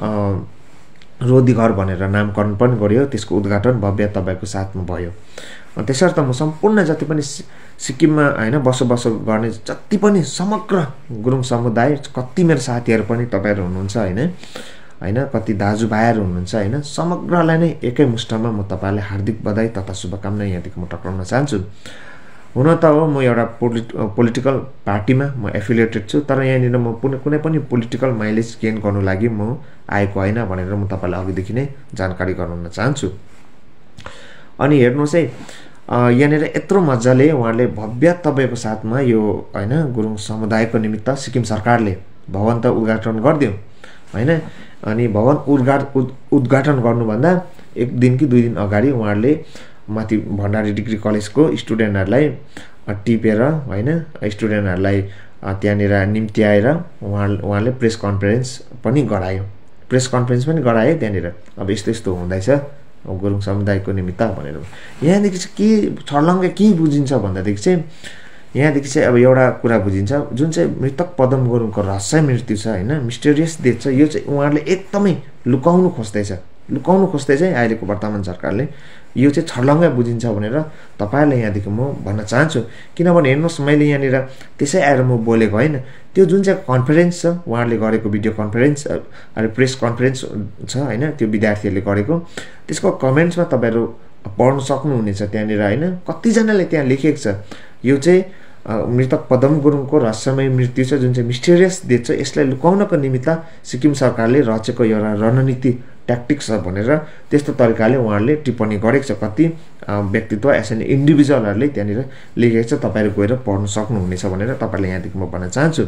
घर भनेर नामकरण पनि गरियो त्यसको उद्घाटन भव्य तपाईँको साथमा भयो त्यसर्थ म सम्पूर्ण जति पनि सिक्किममा होइन बसोबासो गर्ने जति पनि समग्र गुरुङ समुदाय कति मेरो साथीहरू पनि तपाईँहरू हुनुहुन्छ होइन होइन कति दाजुभाइहरू हुनुहुन्छ होइन समग्रलाई नै एकै मुष्टमा म तपाईँलाई हार्दिक बधाई तथा शुभकामना यहाँदेखि म टक्राउन चाहन्छु हुन त हो म एउटा पोलि पोलिटिकल पार्टीमा म एफिलिएटेड छु तर यहाँनिर म कुनै कुनै पनि पोलिटिकल माइलेज गेन गर्नु लागि म आएको होइन भनेर म तपाईँलाई अघिदेखि नै जानकारी गराउन चाहन्छु अनि हेर्नुहोस् है यहाँनिर यत्रो मजाले उहाँले भव्य तपाईँको साथमा यो होइन गुरुङ समुदायको निमित्त सिक्किम सरकारले भवन त उद्घाटन गरिदियो होइन अनि भवन उद्घाट उद्घाटन गर्नुभन्दा एक दिन कि दुई दिन अगाडि उहाँहरूले माथि भण्डारी डिग्री कलेजको स्टुडेन्टहरूलाई टिपेर होइन स्टुडेन्टहरूलाई त्यहाँनिर निम्त्याएर उहाँ उहाँले प्रेस कन्फरेन्स पनि गरायो प्रेस कन्फरेन्स पनि गरायो त्यहाँनिर अब यस्तो यस्तो हुँदैछ गुरुङ समुदायको निमित्त भनेर यहाँदेखि चाहिँ के छर्लङ्गै के बुझिन्छ भन्दादेखि चाहिँ यहाँदेखि चाहिँ अब एउटा कुरा बुझिन्छ जुन चाहिँ मृतक पदम गुरुङको रहस्य मृत्यु छ होइन मिस्टेरियस डेथ छ यो चाहिँ उहाँहरूले एकदमै लुकाउनु खोज्दैछ लुकाउनु खोज्दै चाहिँ अहिलेको वर्तमान सरकारले यो चाहिँ छर्लङ्गै बुझिन्छ भनेर तपाईँहरूलाई यहाँदेखि म भन्न चाहन्छु किनभने हेर्नुहोस् मैले यहाँनिर त्यसै आएर म बोलेको होइन त्यो जुन चाहिँ कन्फरेन्स छ उहाँहरूले गरेको भिडियो कन्फरेन्स अरे प्रेस कन्फरेन्स छ होइन त्यो विद्यार्थीहरूले गरेको त्यसको कमेन्ट्समा तपाईँहरू पढ्न सक्नुहुनेछ त्यहाँनिर होइन कतिजनाले त्यहाँ लेखेको छ यो चाहिँ मृतक पदम गुरुङको रहस्यमय मृत्यु छ जुन चाहिँ मिस्टेरियस डेथ छ यसलाई लुकाउनको निमित्त सिक्किम सरकारले रचेको एउटा रणनीति ट्याक्टिक्स छ भनेर त्यस्तो तरिकाले उहाँहरूले टिप्पणी गरेको छ कति व्यक्तित्व एसएन एन इन्डिभिजुअलहरूले त्यहाँनिर लेखेको छ तपाईँहरू गएर पढ्नु सक्नुहुनेछ भनेर तपाईँहरूले यहाँदेखि म भन्न चाहन्छु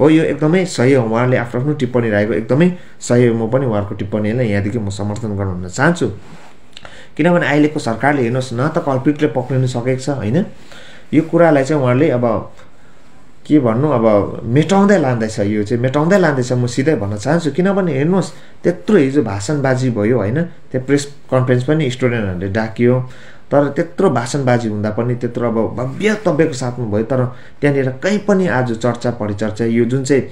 हो यो एकदमै सही हो उहाँहरूले आफ्नो आफ्नो टिप्पणी राखेको एकदमै सही हो म पनि उहाँहरूको टिप्पणीलाई यहाँदेखि म समर्थन हुन चाहन्छु किनभने अहिलेको सरकारले हेर्नुहोस् न त कल्पिटले पक्रिनु सकेको छ होइन यो कुरालाई चाहिँ उहाँहरूले अब के भन्नु अब मेटाउँदै लाँदैछ यो चाहिँ मेटाउँदै लाँदैछ म सिधै भन्न चाहन्छु किनभने हेर्नुहोस् त्यत्रो हिजो भाषणबाजी भयो होइन त्यो प्रेस कन्फरेन्स पनि स्टुडेन्टहरूले डाकियो तर त्यत्रो भाषणबाजी हुँदा पनि त्यत्रो अब भव्य तव्यको साथमा भयो तर त्यहाँनिर कहीँ पनि आज चर्चा परिचर्चा यो जुन चाहिँ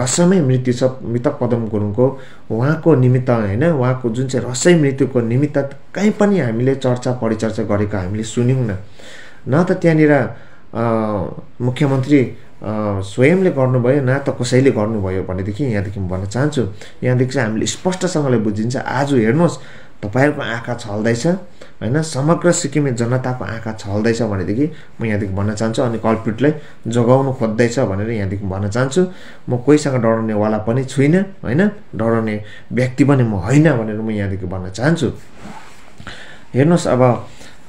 रसमै मृत्यु छ मृतक पदम गुरुङको उहाँको निमित्त होइन उहाँको जुन चाहिँ रसै मृत्युको निमित्त कहीँ पनि हामीले चर्चा परिचर्चा गरेको हामीले सुन्यौँ न त त्यहाँनिर मुख्यमन्त्री स्वयंले गर्नुभयो न त कसैले गर्नुभयो भनेदेखि यहाँदेखि म भन्न चाहन्छु यहाँदेखि चाहिँ हामीले स्पष्टसँगले बुझिन्छ आज हेर्नुहोस् तपाईँहरूको आँखा छल्दैछ होइन समग्र सिक्किमे जनताको आँखा छल्दैछ भनेदेखि म यहाँदेखि भन्न चाहन्छु अनि कल्पिटलाई जोगाउनु खोज्दैछ भनेर यहाँदेखि भन्न चाहन्छु म कोहीसँग डराउनेवाला पनि छुइनँ होइन डराउने व्यक्ति पनि म होइन भनेर म यहाँदेखि भन्न चाहन्छु हेर्नुहोस् अब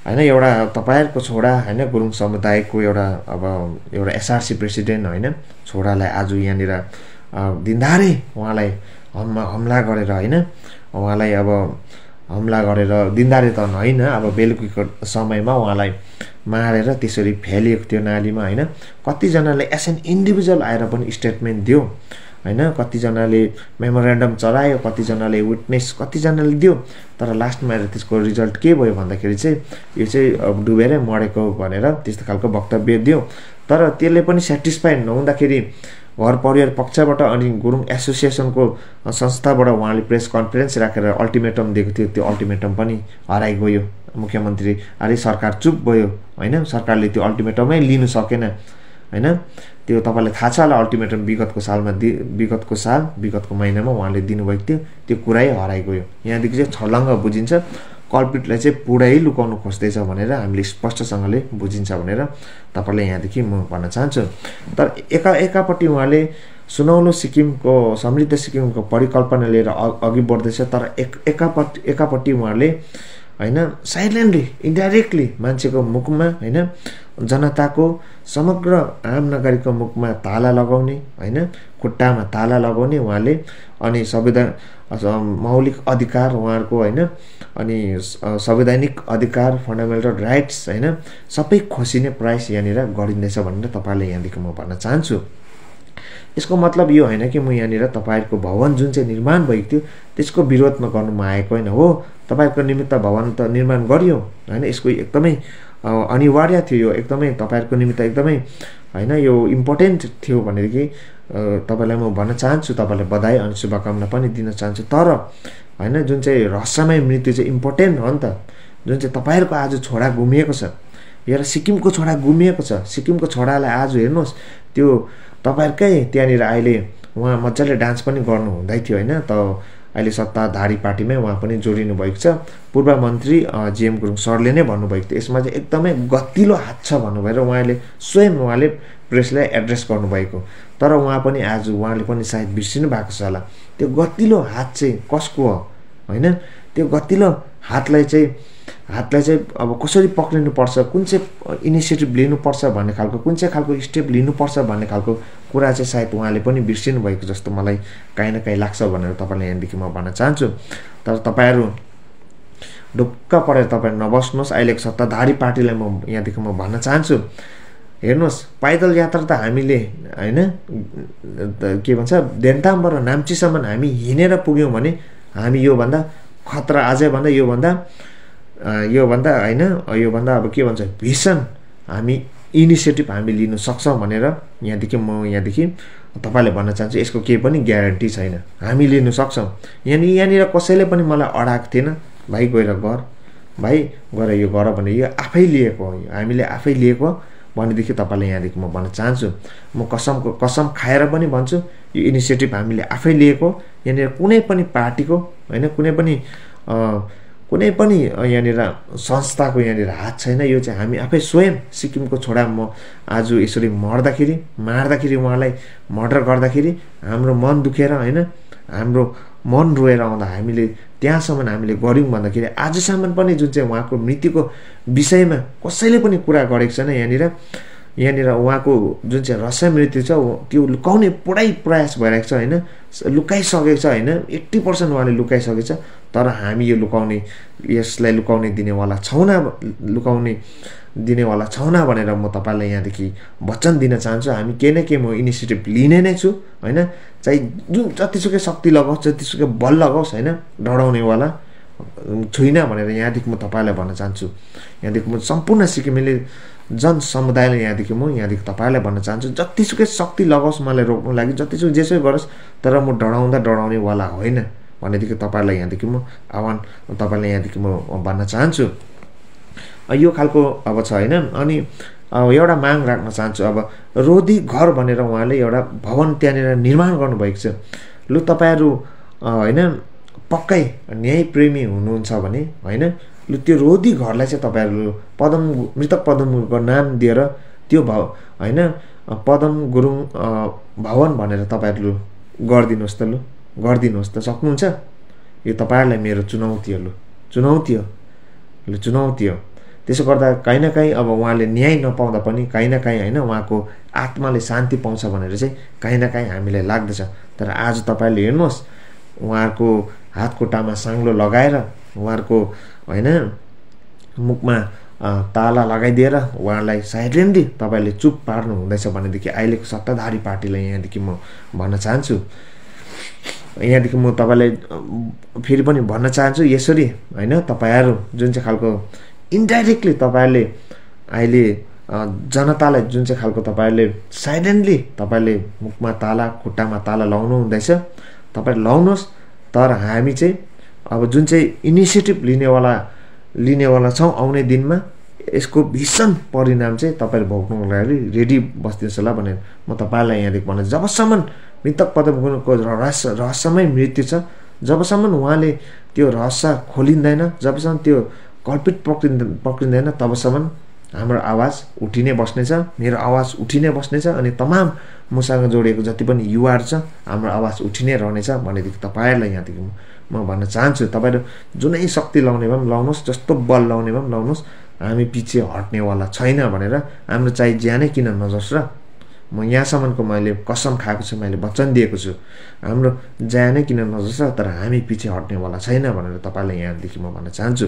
होइन एउटा तपाईँहरूको छोरा होइन गुरुङ समुदायको एउटा अब एउटा एसआरसी प्रेसिडेन्ट होइन छोरालाई आज यहाँनिर दिनधारै उहाँलाई हम हमला गरेर होइन उहाँलाई अब हमला गरेर दिनदारी त होइन अब बेलुकीको समयमा उहाँलाई मारेर त्यसरी फ्यालिएको थियो नालीमा होइन कतिजनाले एज एन इन्डिभिजुअल आएर पनि स्टेटमेन्ट दियो होइन कतिजनाले मेमोरेन्डम चलायो कतिजनाले विटनेस कतिजनाले दियो तर लास्टमा आएर त्यसको रिजल्ट के भयो भन्दाखेरि चाहिँ यो चाहिँ अब डुबेरै मरेको भनेर त्यस्तो खालको वक्तव्य दियो तर त्यसले पनि सेटिस्फाइड नहुँदाखेरि घर परिवार पक्षबाट अनि गुरुङ एसोसिएसनको संस्थाबाट उहाँले प्रेस कन्फरेन्स राखेर अल्टिमेटम दिएको थियो त्यो अल्टिमेटम पनि हराइगयो मुख्यमन्त्री अरे सरकार चुप भयो होइन सरकारले त्यो अल्टिमेटमै लिनु सकेन होइन त्यो तपाईँलाई थाहा छ होला अल्टिमेटम विगतको सालमा दि विगतको साल विगतको महिनामा उहाँले दिनुभएको थियो त्यो कुरै हराइगयो यहाँदेखि चाहिँ छलङ्ग बुझिन्छ कल्पिटलाई चाहिँ पुरै लुकाउनु खोज्दैछ भनेर हामीले स्पष्टसँगले बुझिन्छ भनेर तपाईँलाई यहाँदेखि म भन्न चाहन्छु तर एका एकापट्टि उहाँले सुनौलो सिक्किमको समृद्ध सिक्किमको परिकल्पना लिएर अघि बढ्दैछ तर एक एकापट्टि एकापट्टि उहाँहरूले होइन साइलेन्टली इन्डाइरेक्टली मान्छेको मुखमा होइन जनताको समग्र आम नागरिकको मुखमा ताला लगाउने होइन खुट्टामा ताला लगाउने उहाँले अनि संविधान मौलिक अधिकार उहाँहरूको होइन अनि संवैधानिक अधिकार फन्डामेन्टल राइट्स होइन सबै खोसिने प्रयास यहाँनिर गरिँदैछ भनेर तपाईँले यहाँदेखि म भन्न चाहन्छु यसको मतलब यो होइन कि म यहाँनिर तपाईँहरूको भवन जुन चाहिँ निर्माण भएको थियो त्यसको विरोधमा गर्नु म आएको होइन हो तपाईँहरूको निमित्त भवन त निर्माण गरियो होइन यसको एकदमै अनिवार्य थियो यो एकदमै तपाईँहरूको निमित्त एकदमै होइन यो इम्पोर्टेन्ट थियो भनेदेखि तपाईँलाई म भन्न चाहन्छु तपाईँलाई बधाई अनि शुभकामना पनि दिन चाहन्छु तर होइन जुन चाहिँ रहस्यमय मृत्यु चाहिँ इम्पोर्टेन्ट हो नि त जुन चाहिँ तपाईँहरूको आज छोरा घुमिएको छ हेर सिक्किमको छोरा घुमिएको छ सिक्किमको छोरालाई आज हेर्नुहोस् त्यो तपाईँहरूकै त्यहाँनिर अहिले उहाँ मजाले डान्स पनि गर्नु हुँदै थियो होइन त अहिले सत्ताधारी पार्टीमै उहाँ पनि जोडिनु भएको छ पूर्व मन्त्री जिएम गुरुङ सरले नै भन्नुभएको थियो यसमा चाहिँ एकदमै गतिलो हात छ भन्नुभएर उहाँले स्वयं उहाँले प्रेसलाई एड्रेस गर्नुभएको तर उहाँ पनि आज उहाँले पनि सायद बिर्सिनु भएको छ होला त्यो गतिलो हात चाहिँ कसको हो होइन त्यो गतिलो हातलाई चाहिँ हातलाई चाहिँ अब कसरी पक्रिनुपर्छ कुन चाहिँ इनिसिएटिभ लिनुपर्छ भन्ने खालको कुन चाहिँ खालको स्टेप लिनुपर्छ भन्ने खालको कुरा चाहिँ सायद उहाँले पनि बिर्सिनु भएको जस्तो मलाई काहीँ न काहीँ लाग्छ भनेर तपाईँलाई यहाँदेखि म भन्न चाहन्छु तर तपाईँहरू ढुक्क परेर तपाईँ नबस्नुहोस् अहिलेको सत्ताधारी पार्टीलाई म यहाँदेखि म भन्न चाहन्छु हेर्नुहोस् पैदल यात्रा त हामीले होइन के भन्छ देन्तामबाट नाम्चीसम्म हामी हिँडेर पुग्यौँ भने हामी योभन्दा खतरा अझैभन्दा योभन्दा योभन्दा होइन योभन्दा अब के भन्छ भीषण हामी इनिसिएटिभ हामी लिन सक्छौँ भनेर यहाँदेखि म यहाँदेखि तपाईँलाई भन्न चाहन्छु यसको केही पनि ग्यारेन्टी छैन हामी लिन सक्छौँ यहाँनिर यहाँनिर कसैले पनि मलाई अडाएको थिएन भाइ गएर गर भाइ गएर यो गर भने यो आफै लिएको हो यो हामीले आफै लिएको भनेदेखि तपाईँलाई यहाँदेखि म भन्न चाहन्छु म कसमको कसम खाएर पनि भन्छु यो इनिसिएटिभ हामीले आफै लिएको यहाँनिर कुनै पनि पार्टीको होइन कुनै पनि कुनै पनि यहाँनिर संस्थाको यहाँनिर हात छैन यो चाहिँ हामी आफै स्वयं सिक्किमको छोरा म आज यसरी मर्दाखेरि मार्दाखेरि उहाँलाई मर्डर गर्दाखेरि हाम्रो मन दुखेर होइन हाम्रो मन रोएर आउँदा हामीले त्यहाँसम्म हामीले गऱ्यौँ भन्दाखेरि आजसम्म पनि जुन चाहिँ उहाँको मृत्युको विषयमा कसैले पनि कुरा गरेको छैन यहाँनिर यहाँनिर उहाँको जुन चाहिँ रस मृत्यु छ त्यो लुकाउने पुरै प्रयास भइरहेको छ होइन लुकाइसकेको छ होइन एट्टी पर्सेन्ट उहाँले लुकाइसकेको छ तर हामी यो लुकाउने यसलाई लुकाउने दिनेवाला छौना लुकाउने दिनेवाला न भनेर म तपाईँलाई यहाँदेखि वचन दिन चाहन्छु हामी केही न केही म इनिसिएटिभ लिने नै छु होइन चाहे जुन जतिसुकै शक्ति लगाओस् जतिसुकै बल लगाओस् होइन डढाउनेवाला छुइनँ भनेर यहाँदेखि म तपाईँलाई भन्न चाहन्छु यहाँदेखि म सम्पूर्ण सिक्किमेली जनसमुदायले यहाँदेखि म यहाँदेखि तपाईँलाई भन्न चाहन्छु जतिसुकै शक्ति लगाओस् मलाई रोक्नु लागि जतिसुकै जेसुकै गरोस् तर म डराउँदा डराउनेवाला होइन भनेदेखि तपाईँहरूलाई यहाँदेखि म आह्वान तपाईँलाई यहाँदेखि म भन्न चाहन्छु यो खालको अब छ होइन अनि एउटा माग राख्न चाहन्छु अब रोधी घर भनेर उहाँले एउटा भवन त्यहाँनिर निर्माण गर्नुभएको छ लु तपाईँहरू होइन पक्कै न्यायप्रेमी हुनुहुन्छ भने होइन लु त्यो रोधी घरलाई चाहिँ तपाईँहरू पदम मृतक पदम गुरुङको नाम दिएर त्यो भव होइन पदम गुरुङ भवन भनेर तपाईँहरू गरिदिनुहोस् त लु गरिदिनुहोस् त सक्नुहुन्छ यो तपाईँहरूलाई मेरो चुनौती हो लु चुनौती हो लु चुनौती हो त्यसो गर्दा कहीँ न काहीँ अब उहाँले न्याय नपाउँदा पनि कहीँ न काहीँ होइन उहाँको आत्माले शान्ति पाउँछ भनेर चाहिँ काहीँ न काहीँ हामीलाई लाग्दछ तर आज तपाईँहरूले हेर्नुहोस् उहाँको हात खुट्टामा साङ्लो लगाएर उहाँहरूको होइन मुखमा ताला लगाइदिएर उहाँलाई साइलेन्टली तपाईँले चुप पार्नु हुँदैछ भनेदेखि अहिलेको सत्ताधारी पार्टीलाई यहाँदेखि म भन्न चाहन्छु यहाँदेखि म तपाईँलाई फेरि पनि भन्न चाहन्छु यसरी होइन तपाईँहरू जुन चाहिँ खालको इन्डाइरेक्टली तपाईँहरूले अहिले जनतालाई जुन चाहिँ खालको तपाईँहरूले साइलेन्टली तपाईँले मुखमा ताला खुट्टामा ताला लाउनु हुँदैछ तपाईँ लाउनुहोस् तर हामी चाहिँ अब जुन चाहिँ इनिसिएटिभ लिनेवाला लिनेवाला छौँ आउने दिनमा यसको भीषण परिणाम चाहिँ तपाईँले भोग्नुको लागि रेडी बस्दिनुहोस् होला भनेर म तपाईँलाई यहाँदेखि भने जबसम्म मृतक पदमको रहस्य रहस्यमै मृत्यु छ जबसम्म उहाँले त्यो रहस्य खोलिँदैन जबसम्म त्यो कल्पित पक्रिँदै पक्रिँदैन तबसम्म हाम्रो आवाज उठि नै बस्नेछ मेरो आवाज उठि नै बस्नेछ अनि तमाम मसँग जोडिएको जति पनि युवाहरू छ हाम्रो आवाज उठि नै रहनेछ भनेदेखि तपाईँहरूलाई यहाँदेखि म भन्न चाहन्छु तपाईँहरू जुनै शक्ति लाउने भए पनि लाउनुहोस् जस्तो बल लाउने भए पनि लाउनुहोस् हामी पछि हट्नेवाला छैन भनेर हाम्रो चाहिँ ज्यानै किन नजोस् र म यहाँसम्मको मैले कसम खाएको छु मैले वचन दिएको छु हाम्रो ज्यानै किन नजोस् र तर हामी पछि हट्नेवाला छैन भनेर तपाईँलाई यहाँदेखि म भन्न चाहन्छु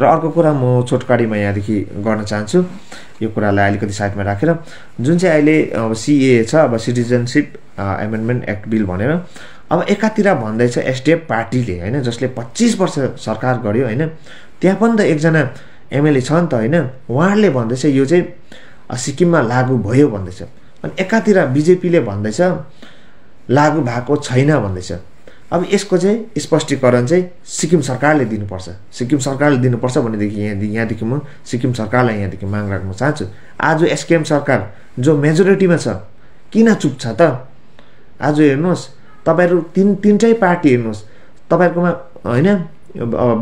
र अर्को कुरा म छोटकाडीमा यहाँदेखि गर्न चाहन्छु यो कुरालाई अलिकति साइडमा राखेर जुन चाहिँ अहिले अब सिए छ अब सिटिजनसिप एमेन्डमेन्ट एक्ट बिल भनेर अब एकातिर भन्दैछ एसडिएफ पार्टीले होइन जसले पच्चिस वर्ष सरकार गर्यो होइन त्यहाँ पनि त एकजना एमएलए छ नि त होइन उहाँहरूले भन्दैछ यो चाहिँ सिक्किममा लागु भयो भन्दैछ अनि एकातिर बिजेपीले भन्दैछ लागु भएको छैन भन्दैछ अब यसको चाहिँ स्पष्टीकरण चाहिँ सिक्किम सरकारले दिनुपर्छ सिक्किम सरकारले दिनुपर्छ भनेदेखि यहाँ यहाँदेखि म सिक्किम सरकारलाई यहाँदेखि माग राख्न चाहन्छु आज एसकेएम सरकार जो मेजोरिटीमा छ किन चुप छ त आज हेर्नुहोस् तपाईँहरू तिन तिनटै पार्टी हेर्नुहोस् तपाईँहरूकोमा होइन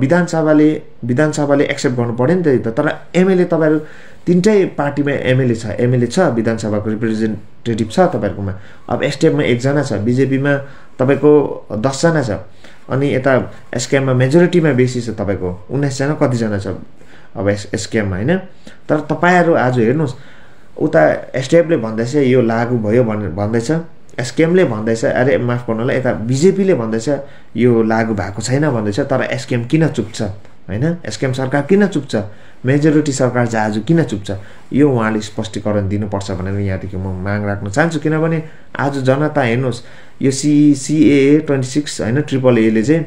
विधानसभाले विधानसभाले एक्सेप्ट गर्नु पऱ्यो नि त तर एमएलए तपाईँहरू तिनटै पार्टीमा एमएलए छ एमएलए छ विधानसभाको रिप्रेजेन्टेटिभ छ तपाईँहरूकोमा अब एसटिएफमा एकजना छ बिजेपीमा तपाईँको दसजना छ अनि यता एसकेएममा मेजोरिटीमा बेसी छ तपाईँको उन्नाइसजना कतिजना छ अब एस एसकेएममा होइन तर तपाईँहरू आज हेर्नुहोस् उता एसटिएफले भन्दैछ यो लागू भयो भनेर भन्दैछ एसकेएमले भन्दैछ अरे माफ गर्नुलाई यता बिजेपीले भन्दैछ यो लागू भएको छैन भन्दैछ तर एसकेएम किन चुप्छ होइन एसकेएम सरकार किन चुप्छ मेजोरिटी सरकार चाहिँ आज किन चुप्छ यो उहाँले स्पष्टीकरण दिनुपर्छ भनेर यहाँदेखि म माग राख्न चाहन्छु किनभने आज जनता हेर्नुहोस् यो सिसिए ट्वेन्टी सिक्स होइन ट्रिपल एले चाहिँ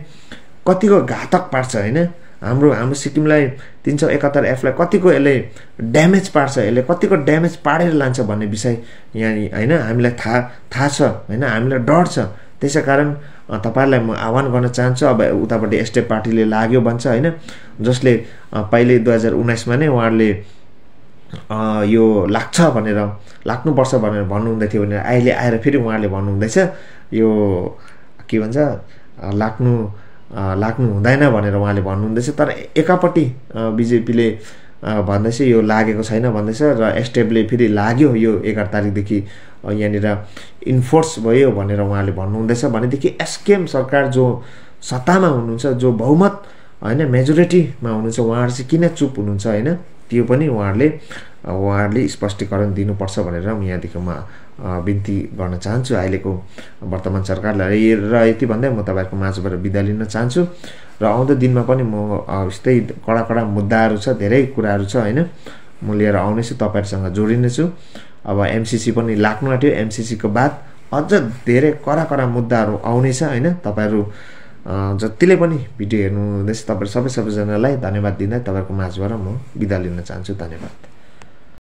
कतिको घातक पार्छ होइन हाम्रो हाम्रो सिक्किमलाई तिन सय एकात्तर एफलाई कतिको यसले ड्यामेज पार्छ यसले कतिको ड्यामेज पारेर लान्छ भन्ने विषय यहाँ होइन हामीलाई थाहा थाहा छ होइन हामीलाई डर छ त्यसै कारण तपाईँहरूलाई म आह्वान गर्न चाहन्छु अब उतापट्टि एसडे पार्टीले लाग्यो भन्छ होइन जसले पहिले दुई हजार उन्नाइसमा नै उहाँहरूले यो लाग्छ भनेर लाग्नुपर्छ भनेर भन्नुहुँदै थियो भने अहिले आएर फेरि उहाँहरूले भन्नुहुँदैछ यो के भन्छ लाग्नु लाग्नु हुँदैन भनेर उहाँले भन्नुहुँदैछ तर एकापट्टि बिजेपीले भन्दैछ यो लागेको छैन भन्दैछ र एस्टेबले फेरि लाग्यो यो एघार तारिकदेखि यहाँनिर इन्फोर्स भयो भनेर उहाँले भन्नुहुँदैछ भनेदेखि एसकेएम सरकार जो सत्तामा हुनुहुन्छ जो बहुमत होइन मेजोरिटीमा हुनुहुन्छ उहाँहरू चाहिँ किन चुप हुनुहुन्छ होइन त्यो पनि उहाँहरूले उहाँहरूले स्पष्टीकरण दिनुपर्छ भनेर यहाँदेखि म बिन्ती गर्न चाहन्छु अहिलेको वर्तमान सरकारलाई र यति भन्दै म तपाईँहरूको माझबाट बिदा लिन चाहन्छु र आउँदो दिनमा पनि म यस्तै कडा कडा मुद्दाहरू छ धेरै कुराहरू छ होइन म लिएर आउनेछु तपाईँहरूसँग जोडिनेछु अब एमसिसी पनि लाग्नु आँट्यो एमसिसीको बाद अझ धेरै कडा कडा मुद्दाहरू आउनेछ होइन तपाईँहरू जतिले पनि भिडियो हेर्नु हुँदैछ तपाईँहरू सबै सबैजनालाई धन्यवाद दिँदै तपाईँहरूको माझबाट म बिदा लिन चाहन्छु धन्यवाद